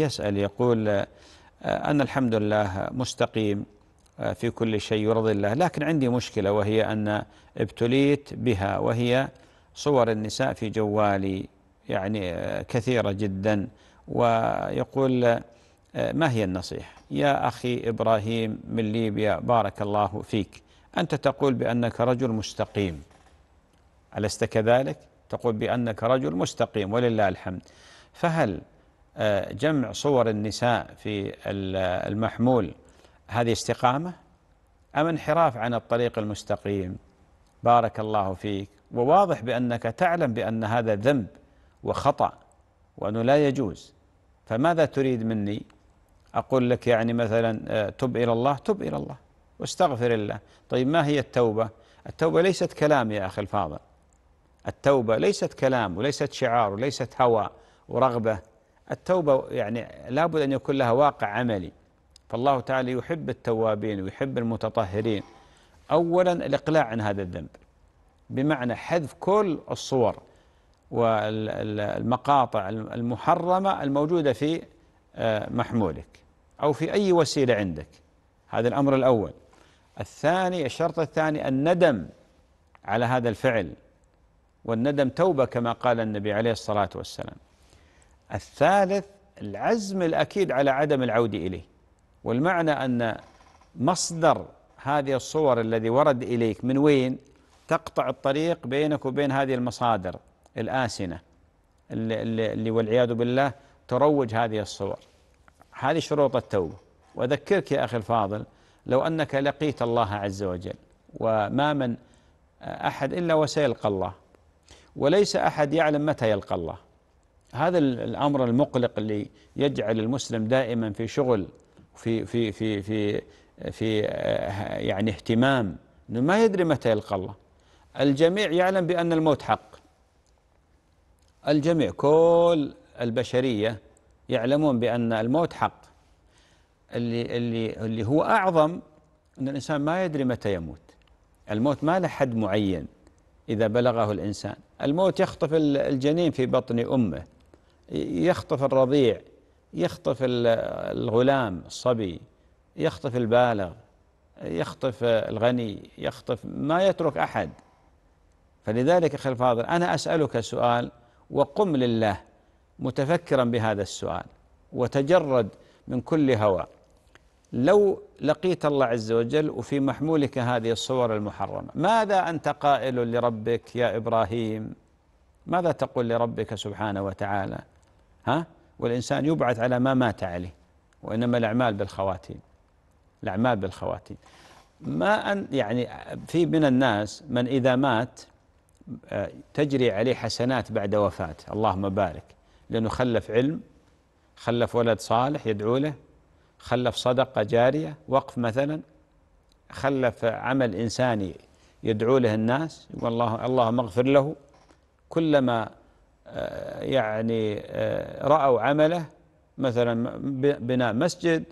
يسأل يقول آه، أنا الحمد لله مستقيم آه، في كل شيء يرضي الله لكن عندي مشكلة وهي أن ابتليت بها وهي صور النساء في جوالي يعني آه، كثيرة جدا ويقول ما هي النصيحة يا أخي إبراهيم من ليبيا بارك الله فيك أنت تقول بأنك رجل مستقيم ألست كذلك؟ تقول بأنك رجل مستقيم ولله الحمد فهل جمع صور النساء في المحمول هذه استقامة أم انحراف عن الطريق المستقيم بارك الله فيك وواضح بأنك تعلم بأن هذا ذنب وخطأ وأنه لا يجوز فماذا تريد مني أقول لك يعني مثلا آه، تب إلى الله تب إلى الله واستغفر الله طيب ما هي التوبة التوبة ليست كلام يا أخي الفاضل التوبة ليست كلام وليست شعار وليست هوى ورغبة التوبة يعني لابد أن يكون لها واقع عملي فالله تعالى يحب التوابين ويحب المتطهرين أولا الإقلاع عن هذا الذنب بمعنى حذف كل الصور والمقاطع المحرمة الموجودة في آه، محمولك أو في أي وسيلة عندك هذا الأمر الأول الثاني الشرط الثاني الندم على هذا الفعل والندم توبة كما قال النبي عليه الصلاة والسلام الثالث العزم الأكيد على عدم العودة إليه والمعنى أن مصدر هذه الصور الذي ورد إليك من وين تقطع الطريق بينك وبين هذه المصادر الآسنة اللي, والعياذ بالله تروج هذه الصور هذه شروط التوبة وأذكرك يا أخي الفاضل لو أنك لقيت الله عز وجل وما من أحد إلا وسيلقى الله وليس أحد يعلم متى يلقى الله هذا الامر المقلق اللي يجعل المسلم دائما في شغل في في في في في آه، يعني اهتمام انه ما يدري متى يلقى الله الجميع يعلم بان الموت حق الجميع كل البشريه يعلمون بان الموت حق اللي اللي اللي هو اعظم ان الانسان ما يدري متى يموت الموت ما له حد معين اذا بلغه الانسان الموت يخطف الجنين في بطن امه يخطف الرضيع يخطف الغلام الصبي يخطف البالغ يخطف الغني يخطف ما يترك احد فلذلك اخي الفاضل انا اسالك سؤال وقم لله متفكرا بهذا السؤال وتجرد من كل هوى لو لقيت الله عز وجل وفي محمولك هذه الصور المحرمه ماذا انت قائل لربك يا ابراهيم ماذا تقول لربك سبحانه وتعالى ها والإنسان يبعث على ما مات عليه وإنما الأعمال بالخواتيم الأعمال بالخواتيم ما أن يعني في من الناس من إذا مات آه، تجري عليه حسنات بعد وفاته اللهم بارك لأنه خلف علم خلف ولد صالح يدعو له خلف صدقة جارية وقف مثلا خلف عمل إنساني يدعو له الناس يقول الله اللهم اغفر له كلما آه، يعني آه، رأوا عمله مثلا بناء مسجد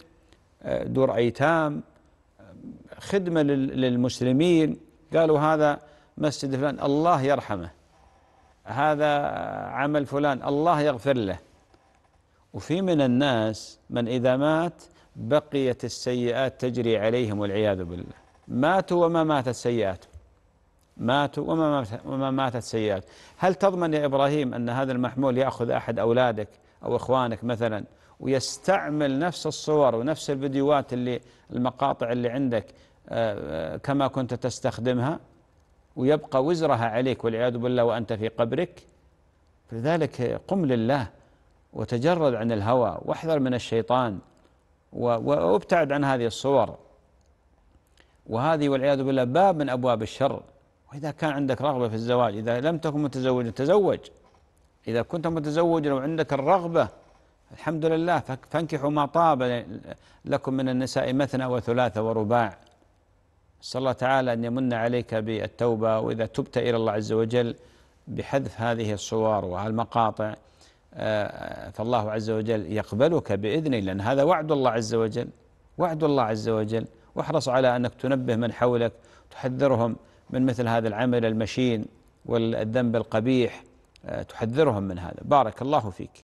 آه، دور أيتام خدمة للمسلمين قالوا هذا مسجد فلان الله يرحمه هذا عمل فلان الله يغفر له وفي من الناس من إذا مات بقيت السيئات تجري عليهم والعياذ بالله ماتوا وما ماتت سيئاتهم ماتوا وما, مات وما ماتت سيئات هل تضمن يا إبراهيم أن هذا المحمول يأخذ أحد أولادك أو إخوانك مثلا ويستعمل نفس الصور ونفس الفيديوهات اللي المقاطع اللي عندك آه، آه، كما كنت تستخدمها ويبقى وزرها عليك والعياذ بالله وأنت في قبرك فلذلك قم لله وتجرد عن الهوى واحذر من الشيطان وابتعد عن هذه الصور وهذه والعياذ بالله باب من أبواب الشر وإذا كان عندك رغبة في الزواج إذا لم تكن متزوجا تزوج إذا كنت متزوجا وعندك الرغبة الحمد لله فانكحوا ما طاب لكم من النساء مثنى وثلاثة ورباع صلى الله تعالى أن يمن عليك بالتوبة وإذا تبت إلى الله عز وجل بحذف هذه الصور وهالمقاطع آه، فالله عز وجل يقبلك بإذنه لأن هذا وعد الله عز وجل وعد الله عز وجل واحرص على أنك تنبه من حولك تحذرهم من مثل هذا العمل المشين والذنب القبيح آه، تحذرهم من هذا بارك الله فيك